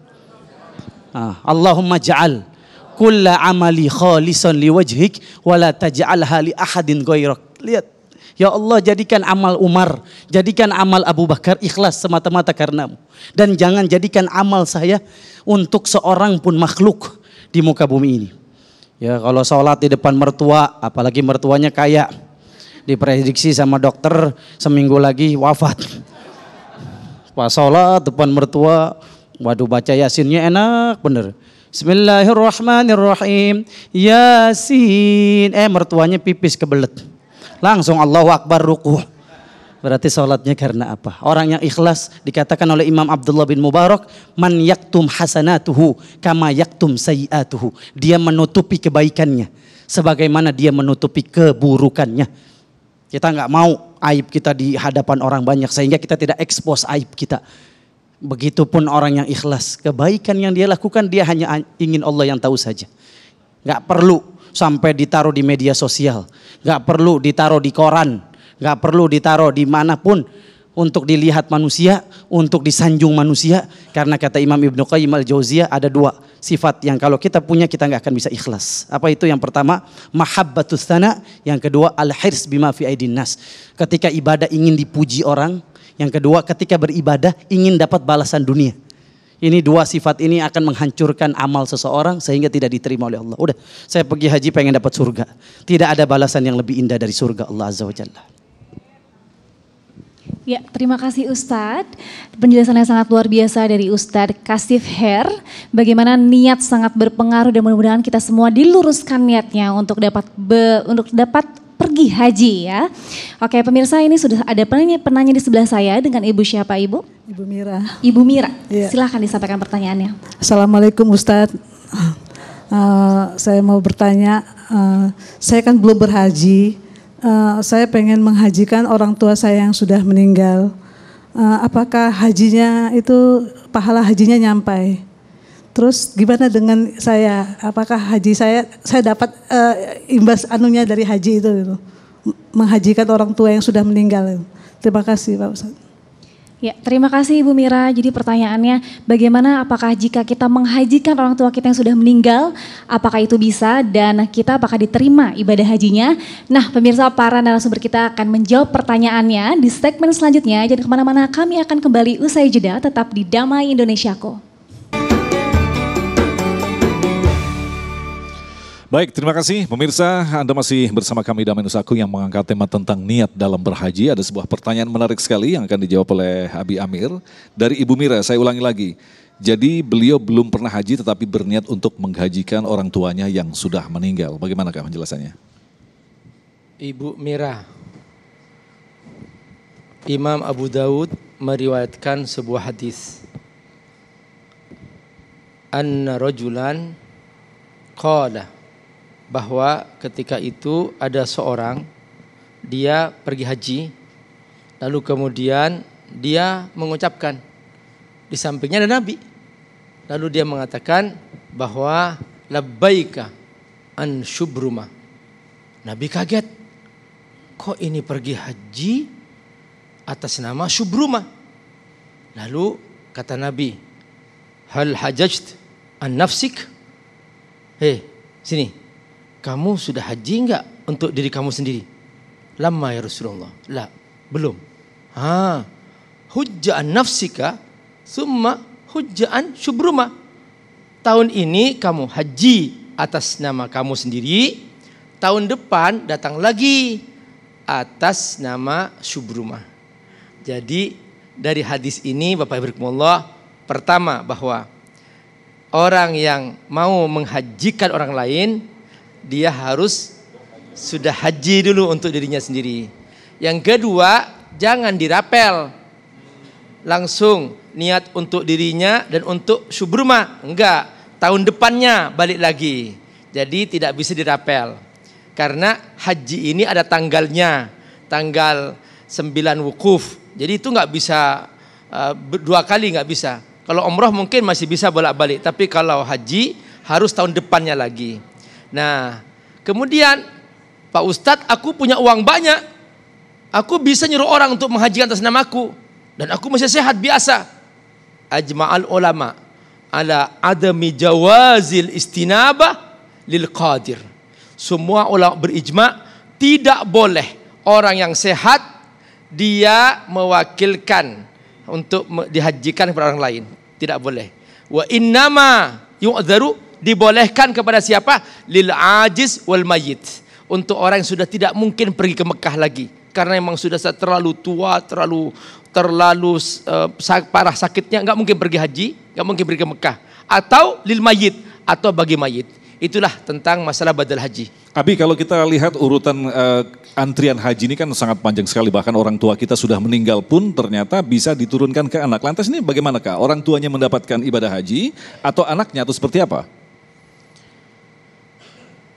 Ah, Allahumma ja'al kulla amali khalisan liwajhik wala taj'alha li ahadin ghairak. Lihat Ya Allah jadikan amal Umar, jadikan amal Abu Bakar ikhlas semata-mata karenamu. Dan jangan jadikan amal saya untuk seorang pun makhluk di muka bumi ini. Ya kalau sholat di depan mertua, apalagi mertuanya kaya, diprediksi sama dokter seminggu lagi wafat. Pas sholat depan mertua, waduh baca yasinnya enak bener. Bismillahirrahmanirrahim. Yasin. Eh mertuanya pipis kebelet. Langsung Allahu Akbar rukuh. Berarti sholatnya karena apa? Orang yang ikhlas dikatakan oleh Imam Abdullah bin Mubarak, man yaktum hasanatuhu kama yaktum sayiatuhu. Dia menutupi kebaikannya sebagaimana dia menutupi keburukannya. Kita nggak mau aib kita di hadapan orang banyak sehingga kita tidak expose aib kita. Begitupun orang yang ikhlas, kebaikan yang dia lakukan dia hanya ingin Allah yang tahu saja. Nggak perlu sampai ditaruh di media sosial. Gak perlu ditaruh di koran, gak perlu ditaruh di dimanapun untuk dilihat manusia, untuk disanjung manusia. Karena kata Imam Ibn Qayyim al Jauziyah ada dua sifat yang kalau kita punya kita nggak akan bisa ikhlas. Apa itu? Yang pertama mahabbatus sana, yang kedua al hirs bima fi aidin nas. Ketika ibadah ingin dipuji orang, yang kedua ketika beribadah ingin dapat balasan dunia. Ini dua sifat ini akan menghancurkan amal seseorang sehingga tidak diterima oleh Allah. Udah, saya pergi haji pengen dapat surga. Tidak ada balasan yang lebih indah dari surga Allah Azza wa Jalla. Ya, terima kasih Ustadz. yang sangat luar biasa dari Ustadz Kasif Her. Bagaimana niat sangat berpengaruh dan mudah-mudahan kita semua diluruskan niatnya untuk dapat be, untuk dapat pergi haji ya. Oke pemirsa ini sudah ada penanya, penanya di sebelah saya dengan ibu siapa ibu? Ibu Mira. Ibu Mira, ya. silahkan disampaikan pertanyaannya. Assalamualaikum Ustadz. Uh, saya mau bertanya, uh, saya kan belum berhaji. Uh, saya pengen menghajikan orang tua saya yang sudah meninggal. Uh, apakah hajinya itu pahala hajinya nyampai? Terus gimana dengan saya? Apakah haji saya saya dapat uh, imbas anunya dari haji itu gitu. Menghajikan orang tua yang sudah meninggal. Gitu. Terima kasih Pak Ustaz. Ya, terima kasih Ibu Mira. Jadi pertanyaannya bagaimana apakah jika kita menghajikan orang tua kita yang sudah meninggal, apakah itu bisa dan kita apakah diterima ibadah hajinya? Nah, pemirsa para narasumber kita akan menjawab pertanyaannya di segmen selanjutnya. Jadi kemana-mana kami akan kembali usai jeda tetap di Damai Indonesiaku. Baik, terima kasih pemirsa. Anda masih bersama kami Damen Usaku yang mengangkat tema tentang niat dalam berhaji. Ada sebuah pertanyaan menarik sekali yang akan dijawab oleh Abi Amir dari Ibu Mira. Saya ulangi lagi. Jadi beliau belum pernah haji tetapi berniat untuk menghajikan orang tuanya yang sudah meninggal. Bagaimana kak penjelasannya? Ibu Mira. Imam Abu Daud meriwayatkan sebuah hadis. An rajulan qala bahwa ketika itu ada seorang dia pergi haji lalu kemudian dia mengucapkan di sampingnya ada nabi lalu dia mengatakan bahwa labbaika an syubruma nabi kaget kok ini pergi haji atas nama syubruma lalu kata nabi hal hajajt an nafsik hei eh, sini kamu sudah haji enggak untuk diri kamu sendiri? Lama ya Rasulullah. Lah, belum. Ha. hujjan nafsika summa hujjan syubruma. Tahun ini kamu haji atas nama kamu sendiri. Tahun depan datang lagi atas nama syubruma. Jadi dari hadis ini Bapak Ibu Allah pertama bahwa orang yang mau menghajikan orang lain dia harus sudah haji dulu untuk dirinya sendiri. Yang kedua, jangan dirapel. Langsung niat untuk dirinya dan untuk subruma. Enggak, tahun depannya balik lagi. Jadi tidak bisa dirapel. Karena haji ini ada tanggalnya. Tanggal 9 wukuf. Jadi itu enggak bisa uh, dua kali enggak bisa. Kalau umroh mungkin masih bisa bolak-balik, tapi kalau haji harus tahun depannya lagi. Nah, kemudian Pak Ustadz, aku punya uang banyak. Aku bisa nyuruh orang untuk menghajikan atas namaku. Dan aku masih sehat biasa. Ajma'al ulama ala adami jawazil istinabah lil qadir. Semua ulama berijma tidak boleh orang yang sehat dia mewakilkan untuk dihajikan kepada orang lain. Tidak boleh. Wa innama yu'dharu dibolehkan kepada siapa? Lil ajiz wal mayit. Untuk orang yang sudah tidak mungkin pergi ke Mekah lagi karena memang sudah terlalu tua, terlalu terlalu uh, parah sakitnya nggak mungkin pergi haji, nggak mungkin pergi ke Mekah. Atau lil mayit atau bagi mayit. Itulah tentang masalah badal haji. Abi kalau kita lihat urutan uh, antrian haji ini kan sangat panjang sekali bahkan orang tua kita sudah meninggal pun ternyata bisa diturunkan ke anak. Lantas ini bagaimana kak? Orang tuanya mendapatkan ibadah haji atau anaknya atau seperti apa?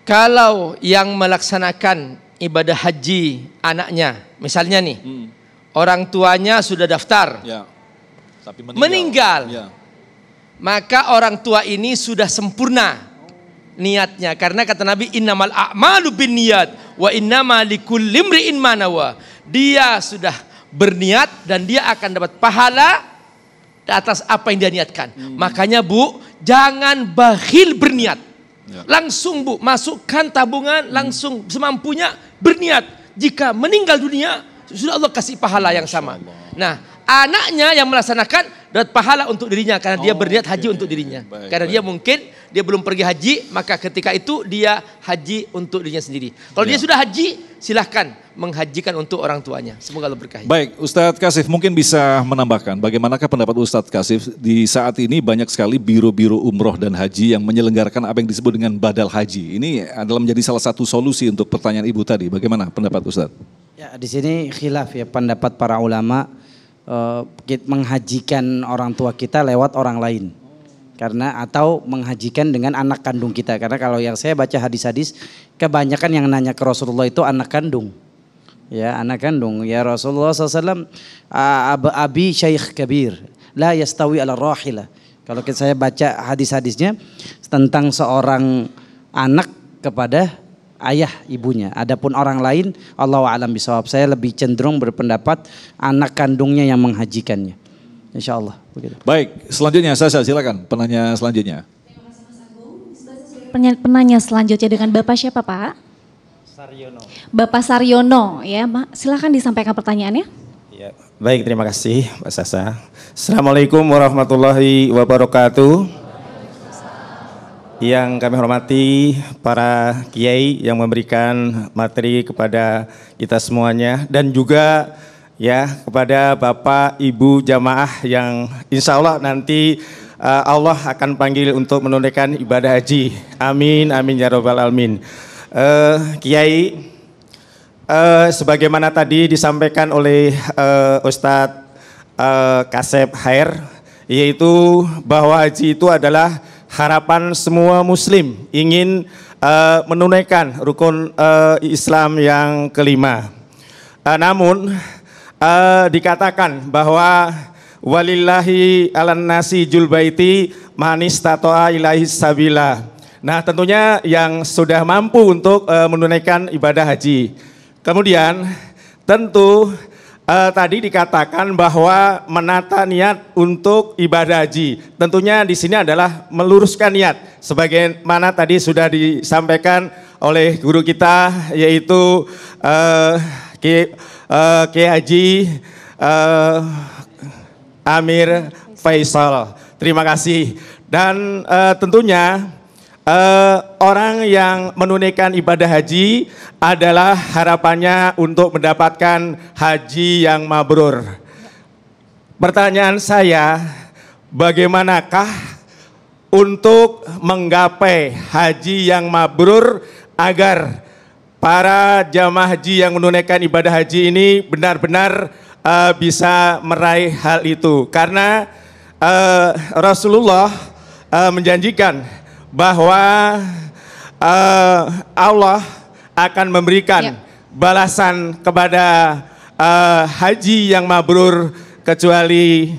Kalau yang melaksanakan ibadah haji anaknya, misalnya nih, hmm. orang tuanya sudah daftar, ya. tapi meninggal, meninggal. Ya. maka orang tua ini sudah sempurna niatnya karena kata Nabi innamal a'malu bin niat wa innama manawa dia sudah berniat dan dia akan dapat pahala atas apa yang dia niatkan hmm. makanya Bu jangan bakhil berniat Ya. Langsung Bu, masukkan tabungan hmm. langsung semampunya berniat. Jika meninggal dunia, sudah Allah kasih pahala yang sama. Nah, anaknya yang melaksanakan dapat pahala untuk dirinya karena oh, dia berniat okay. haji untuk dirinya. Baik, karena baik. dia mungkin dia belum pergi haji, maka ketika itu dia haji untuk dirinya sendiri. Kalau ya. dia sudah haji, silahkan menghajikan untuk orang tuanya. Semoga Allah berkahi. Baik, Ustadz Kasif mungkin bisa menambahkan bagaimanakah pendapat Ustadz Kasif di saat ini banyak sekali biro-biro umroh dan haji yang menyelenggarakan apa yang disebut dengan badal haji. Ini adalah menjadi salah satu solusi untuk pertanyaan Ibu tadi. Bagaimana pendapat Ustadz? Ya, di sini khilaf ya pendapat para ulama uh, menghajikan orang tua kita lewat orang lain karena atau menghajikan dengan anak kandung kita karena kalau yang saya baca hadis-hadis kebanyakan yang nanya ke Rasulullah itu anak kandung ya anak kandung ya Rasulullah SAW ab abi syaikh kabir la yastawi ala rahila kalau saya baca hadis-hadisnya tentang seorang anak kepada ayah ibunya. Adapun orang lain Allah alam bisawab. Saya lebih cenderung berpendapat anak kandungnya yang menghajikannya. Insya Allah. Begitu. Baik, selanjutnya Sasa silakan penanya selanjutnya. Penanya selanjutnya dengan Bapak siapa Pak? Saryono. Bapak Saryono ya, silakan disampaikan pertanyaannya. Ya, baik terima kasih Pak Sasa. Assalamualaikum warahmatullahi wabarakatuh yang kami hormati para kiai yang memberikan materi kepada kita semuanya dan juga ya kepada Bapak Ibu jamaah yang insya Allah nanti uh, Allah akan panggil untuk menunaikan ibadah haji. Amin, amin ya robbal alamin. Uh, kiai, uh, sebagaimana tadi disampaikan oleh uh, Ustadz uh, Kasep Hair, yaitu bahwa haji itu adalah harapan semua muslim ingin uh, menunaikan rukun uh, Islam yang kelima. Uh, namun uh, dikatakan bahwa walillahi ala nasi julbaiti manis tatoa ilahi sabila. Nah tentunya yang sudah mampu untuk uh, menunaikan ibadah haji. Kemudian tentu uh, tadi dikatakan bahwa menata niat untuk ibadah haji. Tentunya di sini adalah meluruskan niat. Sebagaimana tadi sudah disampaikan oleh guru kita yaitu uh, Ki uh, Haji uh, Amir Faisal. Terima kasih. Dan uh, tentunya uh, orang yang menunaikan ibadah haji adalah harapannya untuk mendapatkan haji yang mabrur. Pertanyaan saya, bagaimanakah untuk menggapai haji yang mabrur agar para jamaah haji yang menunaikan ibadah haji ini benar-benar uh, bisa meraih hal itu? Karena uh, Rasulullah uh, menjanjikan bahwa uh, Allah akan memberikan ya. balasan kepada uh, haji yang mabrur kecuali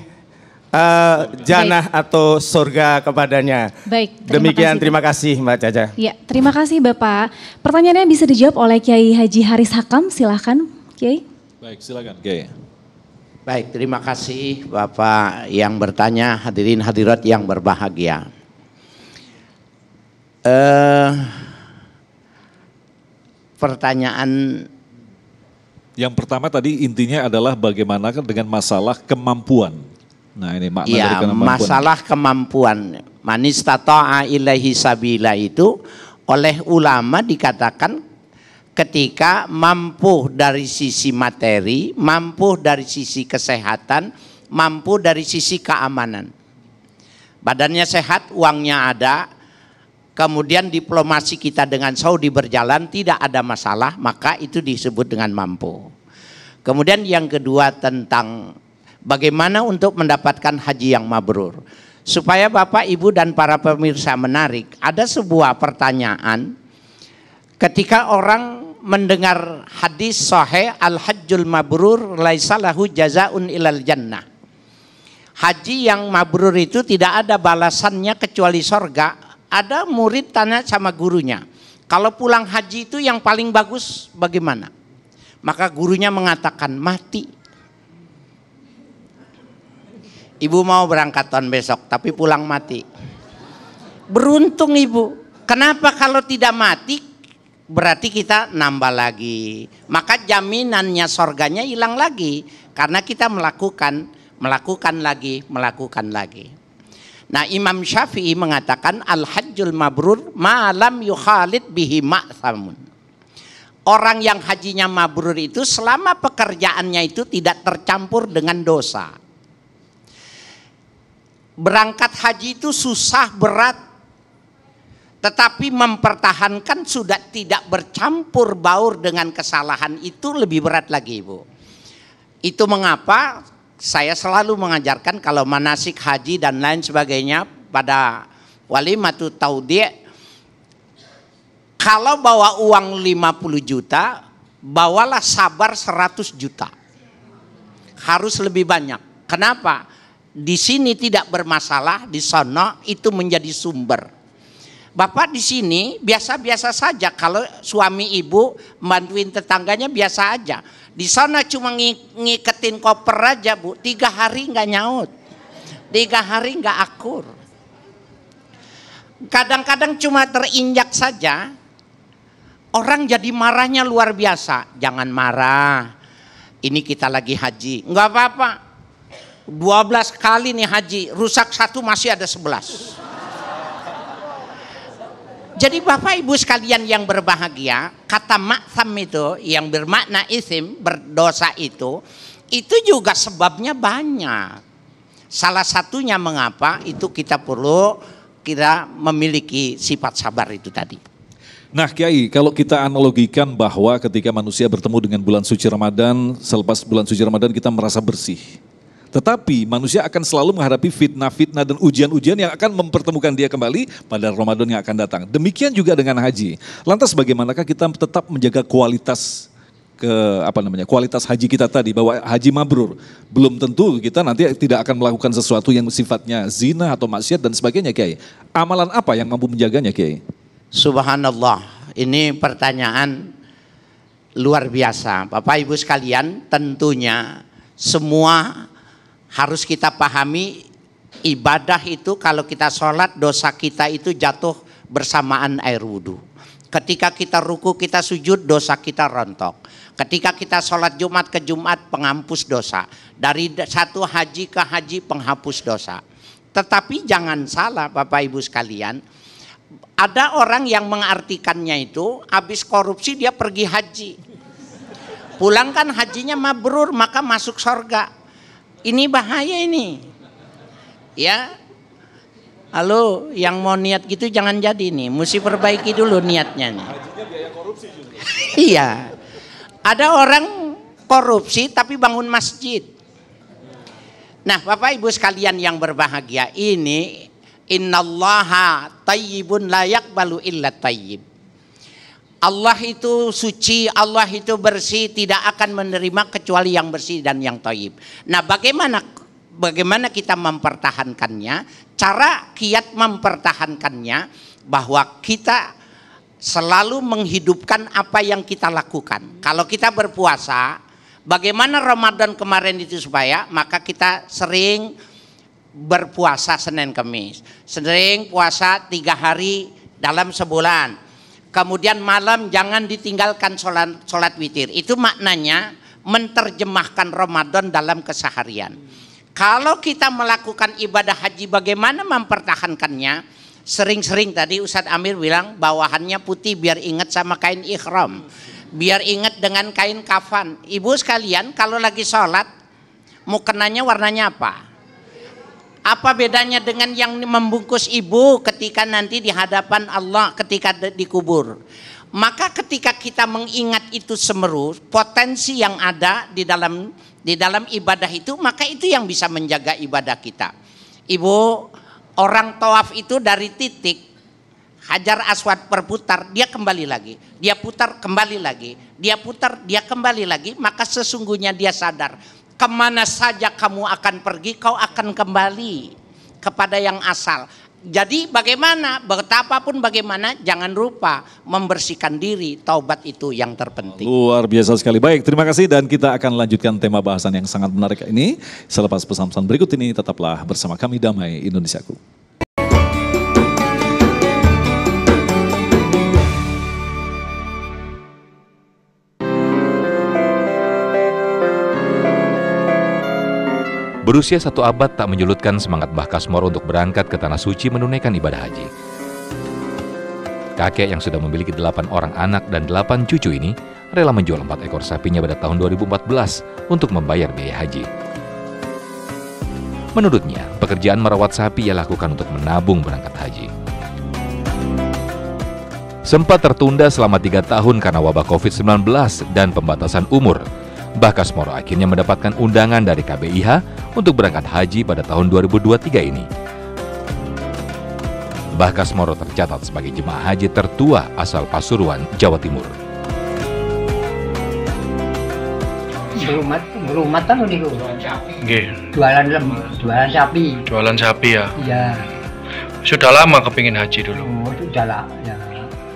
uh, eh, janah Baik. atau surga kepadanya. Baik. Terima Demikian kasih. terima kasih Mbak Caca. Ya, terima kasih Bapak. Pertanyaannya bisa dijawab oleh Kiai Haji Haris Hakam, silakan Kiai. Baik, silakan Kiai. Baik, terima kasih Bapak yang bertanya, hadirin hadirat yang berbahagia uh, pertanyaan yang pertama tadi intinya adalah bagaimana dengan masalah kemampuan. Nah ini makna ya, dari kemampuan. masalah kemampuan. Manis tata'a ilahi sabila itu oleh ulama dikatakan ketika mampu dari sisi materi, mampu dari sisi kesehatan, mampu dari sisi keamanan. Badannya sehat, uangnya ada, kemudian diplomasi kita dengan Saudi berjalan tidak ada masalah, maka itu disebut dengan mampu. Kemudian yang kedua tentang bagaimana untuk mendapatkan haji yang mabrur. Supaya Bapak, Ibu dan para pemirsa menarik, ada sebuah pertanyaan ketika orang mendengar hadis sahih al-hajjul mabrur laisa jazaun ilal jannah. Haji yang mabrur itu tidak ada balasannya kecuali sorga. Ada murid tanya sama gurunya, kalau pulang haji itu yang paling bagus bagaimana? Maka gurunya mengatakan mati. Ibu mau berangkat tahun besok tapi pulang mati. Beruntung ibu. Kenapa kalau tidak mati berarti kita nambah lagi. Maka jaminannya sorganya hilang lagi karena kita melakukan, melakukan lagi, melakukan lagi. Nah Imam Syafi'i mengatakan al-hajjul mabrur malam yukhalid bihi ma'samun. Orang yang hajinya mabrur itu selama pekerjaannya itu tidak tercampur dengan dosa. Berangkat haji itu susah berat tetapi mempertahankan sudah tidak bercampur baur dengan kesalahan itu lebih berat lagi Ibu. Itu mengapa saya selalu mengajarkan kalau manasik haji dan lain sebagainya pada wali matu taudie, kalau bawa uang 50 juta bawalah sabar 100 juta harus lebih banyak kenapa di sini tidak bermasalah di sana itu menjadi sumber Bapak di sini biasa-biasa saja kalau suami ibu bantuin tetangganya biasa aja. Di sana cuma ng ngiketin koper aja bu, tiga hari nggak nyaut, tiga hari nggak akur. Kadang-kadang cuma terinjak saja, orang jadi marahnya luar biasa. Jangan marah, ini kita lagi haji, nggak apa-apa. 12 kali nih haji, rusak satu masih ada 11. Jadi Bapak Ibu sekalian yang berbahagia, kata maksam itu yang bermakna isim, berdosa itu, itu juga sebabnya banyak. Salah satunya mengapa itu kita perlu kita memiliki sifat sabar itu tadi. Nah Kiai, kalau kita analogikan bahwa ketika manusia bertemu dengan bulan suci Ramadan, selepas bulan suci Ramadan kita merasa bersih tetapi manusia akan selalu menghadapi fitnah-fitnah dan ujian-ujian yang akan mempertemukan dia kembali pada Ramadan yang akan datang. Demikian juga dengan haji. Lantas bagaimanakah kita tetap menjaga kualitas ke apa namanya kualitas haji kita tadi bahwa haji mabrur belum tentu kita nanti tidak akan melakukan sesuatu yang sifatnya zina atau maksiat dan sebagainya kiai amalan apa yang mampu menjaganya kiai subhanallah ini pertanyaan luar biasa bapak ibu sekalian tentunya semua harus kita pahami ibadah itu kalau kita sholat dosa kita itu jatuh bersamaan air wudhu. Ketika kita ruku kita sujud dosa kita rontok. Ketika kita sholat Jumat ke Jumat penghapus dosa. Dari satu haji ke haji penghapus dosa. Tetapi jangan salah Bapak Ibu sekalian. Ada orang yang mengartikannya itu habis korupsi dia pergi haji. Pulangkan hajinya mabrur maka masuk sorga. Ini bahaya ini. Ya. Halo, yang mau niat gitu jangan jadi nih. Mesti perbaiki dulu niatnya nih. iya. Ada orang korupsi tapi bangun masjid. Nah, Bapak Ibu sekalian yang berbahagia ini innallaha tayyibun layak balu illa tayyib. Allah itu suci, Allah itu bersih, tidak akan menerima kecuali yang bersih dan yang toib. Nah, bagaimana bagaimana kita mempertahankannya? Cara kiat mempertahankannya bahwa kita selalu menghidupkan apa yang kita lakukan. Kalau kita berpuasa, bagaimana Ramadan kemarin itu supaya maka kita sering berpuasa Senin Kamis, sering puasa tiga hari dalam sebulan Kemudian malam jangan ditinggalkan sholat, sholat witir. Itu maknanya menerjemahkan Ramadan dalam keseharian. Kalau kita melakukan ibadah haji bagaimana mempertahankannya? Sering-sering tadi Ustadz Amir bilang bawahannya putih biar ingat sama kain ikhram. Biar ingat dengan kain kafan. Ibu sekalian kalau lagi sholat mukenanya warnanya apa? Apa bedanya dengan yang membungkus ibu ketika nanti di hadapan Allah ketika dikubur? Maka ketika kita mengingat itu semeru, potensi yang ada di dalam di dalam ibadah itu, maka itu yang bisa menjaga ibadah kita. Ibu, orang tawaf itu dari titik Hajar Aswad berputar, dia kembali lagi. Dia putar kembali lagi. Dia putar, dia kembali lagi. Maka sesungguhnya dia sadar Kemana saja kamu akan pergi, kau akan kembali kepada yang asal. Jadi bagaimana, betapapun bagaimana, jangan lupa membersihkan diri. Taubat itu yang terpenting. Luar biasa sekali. Baik, terima kasih dan kita akan lanjutkan tema bahasan yang sangat menarik ini. Selepas pesan-pesan berikut ini, tetaplah bersama kami Damai Indonesiaku. Berusia satu abad tak menyulutkan semangat Mbah Kasmor untuk berangkat ke Tanah Suci menunaikan ibadah haji. Kakek yang sudah memiliki delapan orang anak dan delapan cucu ini rela menjual empat ekor sapinya pada tahun 2014 untuk membayar biaya haji. Menurutnya, pekerjaan merawat sapi ia lakukan untuk menabung berangkat haji. Sempat tertunda selama tiga tahun karena wabah COVID-19 dan pembatasan umur, Moro akhirnya mendapatkan undangan dari KBIH untuk berangkat haji pada tahun 2023 ini. Moro tercatat sebagai jemaah haji tertua asal Pasuruan, Jawa Timur. Rumat, rumatan niku. Nggih. Jualan lem, jualan sapi. Jualan sapi ya. Iya. Sudah lama kepingin haji dulu. Oh, sudah lama, ya.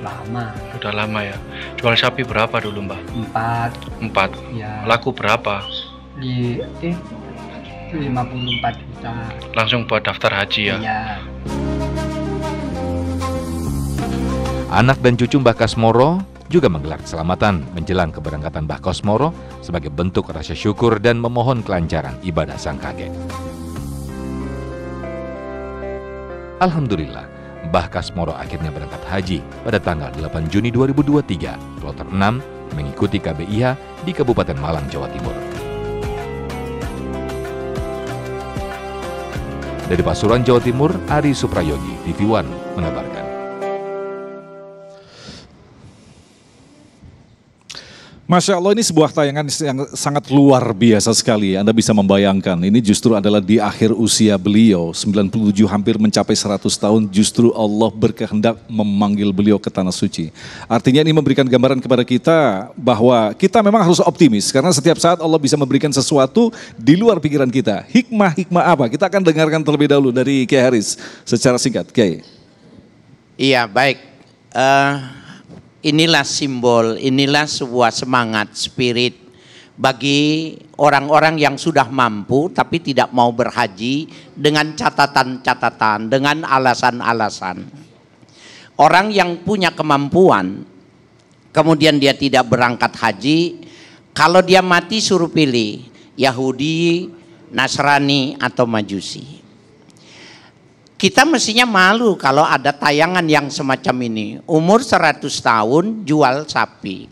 lama. Sudah lama ya. Jual sapi berapa dulu mbak? Empat. Empat. Ya. Laku berapa? Di eh, 54 juta. Langsung buat daftar haji ya? Iya. Anak dan cucu Mbah Kasmoro juga menggelar keselamatan menjelang keberangkatan Mbah Kasmoro sebagai bentuk rasa syukur dan memohon kelancaran ibadah sang kakek. Alhamdulillah, Bah Kasmoro akhirnya berangkat haji pada tanggal 8 Juni 2023, kloter 6, mengikuti KBIH di Kabupaten Malang, Jawa Timur. Dari Pasuruan, Jawa Timur, Ari Suprayogi, TV One, mengabarkan. Masya Allah ini sebuah tayangan yang sangat luar biasa sekali. Anda bisa membayangkan ini justru adalah di akhir usia beliau. 97 hampir mencapai 100 tahun justru Allah berkehendak memanggil beliau ke Tanah Suci. Artinya ini memberikan gambaran kepada kita bahwa kita memang harus optimis. Karena setiap saat Allah bisa memberikan sesuatu di luar pikiran kita. Hikmah-hikmah apa? Kita akan dengarkan terlebih dahulu dari Kiai Haris secara singkat. Kiai. Iya baik. Uh, Inilah simbol, inilah sebuah semangat, spirit bagi orang-orang yang sudah mampu tapi tidak mau berhaji dengan catatan-catatan, dengan alasan-alasan. Orang yang punya kemampuan kemudian dia tidak berangkat haji, kalau dia mati suruh pilih Yahudi, Nasrani atau Majusi. Kita mestinya malu kalau ada tayangan yang semacam ini. Umur 100 tahun jual sapi.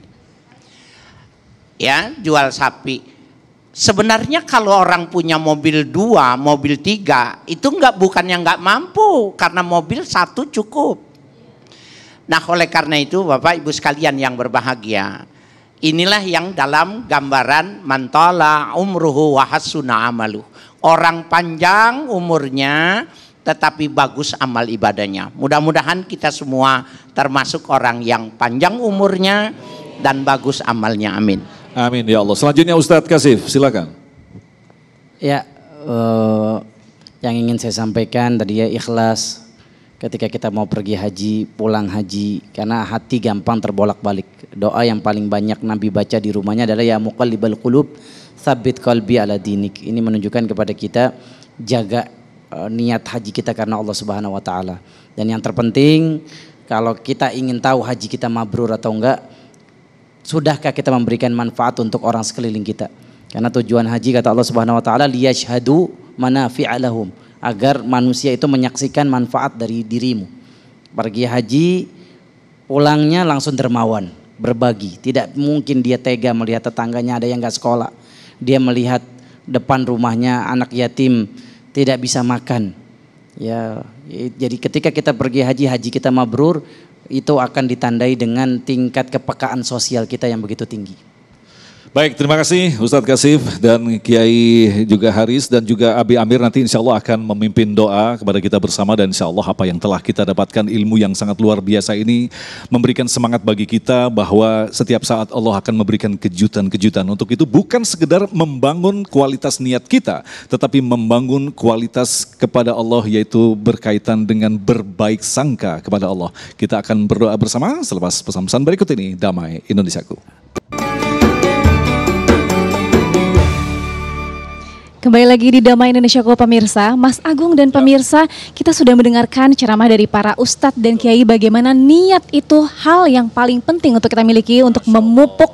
Ya, jual sapi. Sebenarnya kalau orang punya mobil dua, mobil tiga, itu enggak bukan yang enggak mampu karena mobil satu cukup. Nah oleh karena itu Bapak Ibu sekalian yang berbahagia, Inilah yang dalam gambaran mantola umruhu wahasuna amalu. Orang panjang umurnya tetapi bagus amal ibadahnya. Mudah-mudahan kita semua termasuk orang yang panjang umurnya dan bagus amalnya. Amin. Amin ya Allah. Selanjutnya Ustadz Kasif, silakan. Ya, uh, yang ingin saya sampaikan tadi ya ikhlas ketika kita mau pergi haji, pulang haji karena hati gampang terbolak-balik. Doa yang paling banyak Nabi baca di rumahnya adalah ya muqallibal qulub, sabit qalbi ala dinik. Ini menunjukkan kepada kita jaga Eh, niat haji kita karena Allah Subhanahu wa taala. Dan yang terpenting kalau kita ingin tahu haji kita mabrur atau enggak, sudahkah kita memberikan manfaat untuk orang sekeliling kita? Karena tujuan haji kata Allah Subhanahu wa taala liyashhadu manafi'a lahum, agar manusia itu menyaksikan manfaat dari dirimu. Pergi haji pulangnya langsung dermawan, berbagi. Tidak mungkin dia tega melihat tetangganya ada yang nggak sekolah. Dia melihat depan rumahnya anak yatim tidak bisa makan. Ya, jadi ketika kita pergi haji, haji kita mabrur itu akan ditandai dengan tingkat kepekaan sosial kita yang begitu tinggi. Baik, terima kasih Ustadz Kasif dan Kiai juga Haris dan juga Abi Amir nanti insya Allah akan memimpin doa kepada kita bersama dan insya Allah apa yang telah kita dapatkan ilmu yang sangat luar biasa ini memberikan semangat bagi kita bahwa setiap saat Allah akan memberikan kejutan-kejutan. Untuk itu bukan sekedar membangun kualitas niat kita, tetapi membangun kualitas kepada Allah yaitu berkaitan dengan berbaik sangka kepada Allah. Kita akan berdoa bersama selepas pesan-pesan berikut ini, Damai Indonesiaku. Kembali lagi di Damai Indonesia kau pemirsa, Mas Agung dan ya. pemirsa, kita sudah mendengarkan ceramah dari para ustadz dan kiai bagaimana niat itu hal yang paling penting untuk kita miliki untuk memupuk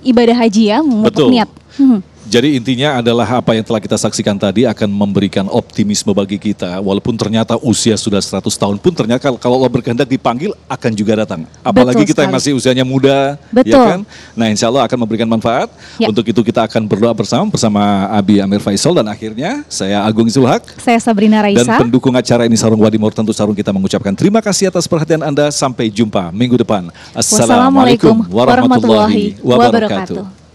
ibadah haji ya, memupuk Betul. niat. Hmm. Jadi intinya adalah apa yang telah kita saksikan tadi akan memberikan optimisme bagi kita. Walaupun ternyata usia sudah 100 tahun pun ternyata kalau Allah berkehendak dipanggil akan juga datang. Apalagi kita yang masih usianya muda, ya Betul. ya kan? Nah insya Allah akan memberikan manfaat. Ya. Untuk itu kita akan berdoa bersama bersama Abi Amir Faisal dan akhirnya saya Agung Zulhak. Saya Sabrina Raisa. Dan pendukung acara ini Sarung Wadimor tentu Sarung kita mengucapkan terima kasih atas perhatian Anda. Sampai jumpa minggu depan. Assalamualaikum warahmatullahi wabarakatuh.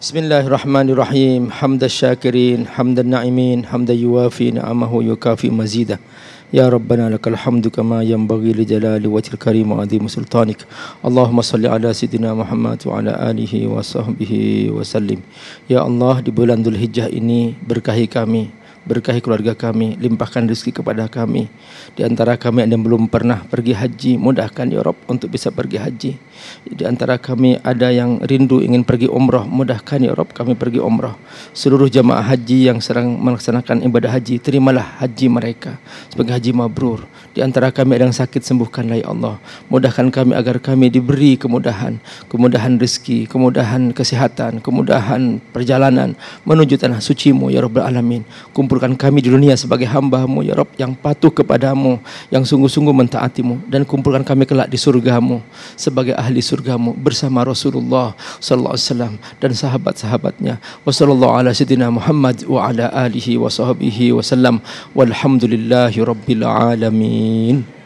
Bismillahirrahmanirrahim. Hamdan syakirin, hamdan na'imin, hamdan yuwafi ni'amahu yukafi mazidah. Ya Rabbana lakal hamdu kama yanbaghi li jalali wajhil karim wa adhim sultanik. Allahumma salli ala sayidina Muhammad wa ala alihi wa sahbihi wa sallim. Ya Allah, di bulan Dzulhijjah ini berkahi kami, berkahi keluarga kami, limpahkan rezeki kepada kami. Di antara kami yang belum pernah pergi haji, mudahkan ya Rabb untuk bisa pergi haji. Di antara kami ada yang rindu ingin pergi umrah, mudahkan ya Rob kami pergi umrah. Seluruh jamaah haji yang sedang melaksanakan ibadah haji, terimalah haji mereka sebagai haji mabrur. Di antara kami ada yang sakit, sembuhkanlah ya Allah. Mudahkan kami agar kami diberi kemudahan, kemudahan rezeki, kemudahan kesehatan, kemudahan perjalanan menuju tanah sucimu ya Rabbal Alamin. Kumpulkan kami di dunia sebagai hambamu ya Rob yang patuh kepadamu, yang sungguh-sungguh mentaatimu dan kumpulkan kami kelak di surgamu sebagai ahli ahli surgamu bersama Rasulullah sallallahu alaihi wasallam dan sahabat-sahabatnya. Wassallallahu ala sayidina Muhammad wa ala alihi wa sahbihi wasallam. Walhamdulillahirabbil alamin.